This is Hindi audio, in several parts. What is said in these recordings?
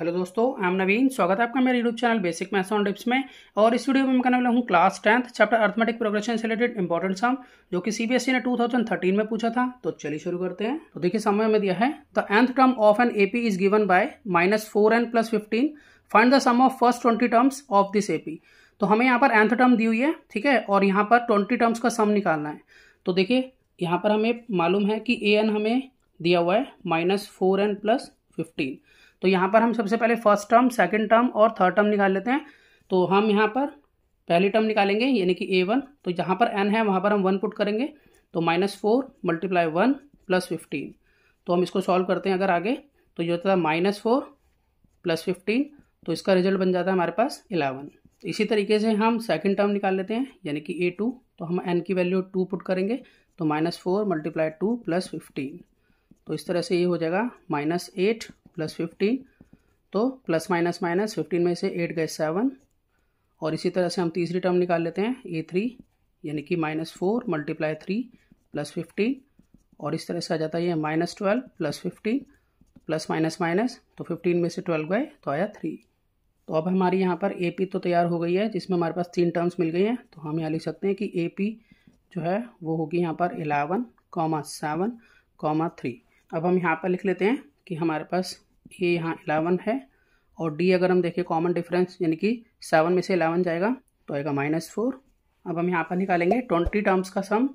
हेलो दोस्तों आई एम नवीन स्वागत है आपका मेरे YouTube channel basic maths on tips में और इस वीडियो में मैं करने वाला हूँ class tenth chapter arithmetic progression से रिलेटेड इंपॉर्टेंट सम जो कि सीबीएसई e ने 2013 में पूछा था तो चलिए शुरू करते हैं तो देखिए समय में दिया है the nth term of an A is given by minus four n plus fifteen find the sum of first twenty terms of this A तो हमें यहाँ पर एंथ टर्म दी हुई है ठीक है और यहाँ पर ट्वेंटी टर्म्स का सम निकालना है तो देखिए यहाँ पर हमें मालूम है कि ए एन हमें दिया हुआ है minus four n plus fifteen तो यहाँ पर हम सबसे पहले फर्स्ट टर्म सेकेंड टर्म और थर्ड टर्म निकाल लेते हैं तो हम यहाँ पर पहली टर्म निकालेंगे यानी कि ए वन तो जहाँ पर एन है वहाँ पर हम वन पुट करेंगे तो minus four multiply one plus fifteen तो हम इसको सॉल्व करते हैं अगर आगे तो ये होता है माइनस फोर प्लस फिफ्टीन तो इसका रिजल्ट बन जाता है हमारे पास इलेवन इसी तरीके से हम सेकेंड टर्म निकाल लेते हैं यानी कि ए टू तो हम एन की वैल्यू टू पुट करेंगे तो minus four multiply two plus fifteen तो इस तरह से ये हो जाएगा माइनस एट प्लस फिफ्टीन तो प्लस माइनस माइनस फिफ्टीन में से एट गए सेवन और इसी तरह से हम तीसरी टर्म निकाल लेते हैं ए थ्री यानी कि minus four multiply three plus fifteen और इस तरह से आ जाता है ये minus twelve plus fifteen plus minus minus तो फिफ्टीन में से ट्वेल्व गए तो आया थ्री तो अब हमारी यहाँ पर ए पी तो तैयार हो गई है जिसमें हमारे पास तीन टर्म्स मिल गई हैं तो हम यहाँ लिख सकते हैं कि ए पी जो है वो होगी यहाँ पर eleven comma seven comma three अब हम यहाँ पर लिख लेते हैं कि हमारे पास ये यहाँ इलेवन है और डी अगर हम देखें कॉमन डिफरेंस यानी कि सेवन में से इलेवन जाएगा तो आएगा माइनस फोर अब हम यहाँ पर निकालेंगे ट्वेंटी टर्म्स का सम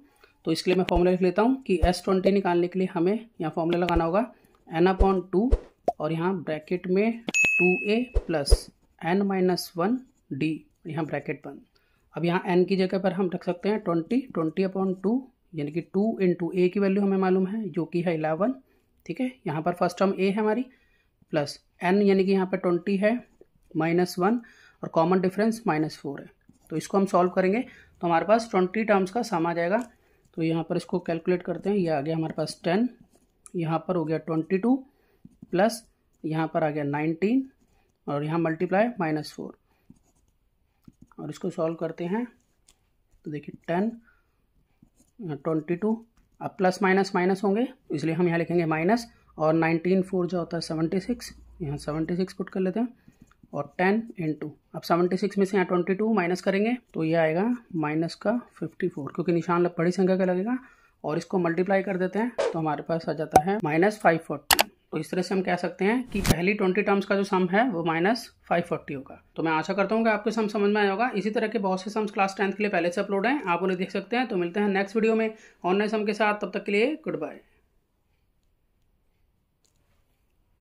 तो इसके लिए मैं फॉर्मूला लिख लेता हूँ कि एस ट्वेंटी निकालने के लिए हमें यहाँ फॉर्मूला लगाना होगा एन अपॉन टू और यहाँ ब्रैकेट में two A plus n minus one d यहाँ ब्रैकेट बंद अब यहाँ एन की जगह पर हम रख सकते हैं ट्वेंटी ट्वेंटी अपॉन टू यानी कि टू इंटू ए की वैल्यू हमें मालूम है जो कि है इलेवन ठीक है यहाँ पर फर्स्ट टर्म ए है हमारी प्लस एन यानी कि यहाँ पर ट्वेंटी है माइनस वन और कॉमन डिफरेंस माइनस फोर है तो इसको हम सॉल्व करेंगे तो हमारे पास ट्वेंटी टर्म्स का सम आ जाएगा तो यहाँ पर इसको कैलकुलेट करते हैं ये आ गया हमारे पास टेन यहाँ पर हो गया ट्वेंटी टू प्लस यहाँ पर आ गया नाइनटीन और यहाँ मल्टीप्लाई माइनस फोर और इसको सॉल्व करते हैं तो देखिए टेन ट्वेंटी टू अब प्लस माइनस माइनस होंगे तो इसलिए हम यहाँ लिखेंगे माइनस और नाइनटीन फोर जो होता है सेवेंटी सिक्स यहाँ सेवेंटी सिक्स पुट कर लेते हैं और टेन इन टू अब सेवेंटी सिक्स में से यहाँ ट्वेंटी टू माइनस करेंगे तो ये आएगा माइनस का फिफ्टी फोर क्योंकि निशान लग बड़ी संख्या का लगेगा और इसको मल्टीप्लाई कर देते हैं तो हमारे पास आ जाता है माइनस फाइव फोर्टी तो इस तरह से हम कह सकते हैं कि पहली ट्वेंटी टर्म्स का जो सम है वो माइनस फाइव फोर्टी होगा तो मैं आशा करता हूँ कि आपको सम समझ में आया होगा इसी तरह के बहुत से सम्स क्लास टेंथ के लिए पहले से अपलोड हैं आप उन्हें देख सकते हैं तो मिलते हैं नेक्स्ट वीडियो में ऑनलाइन सम के साथ तब तक के लिए गुड बाय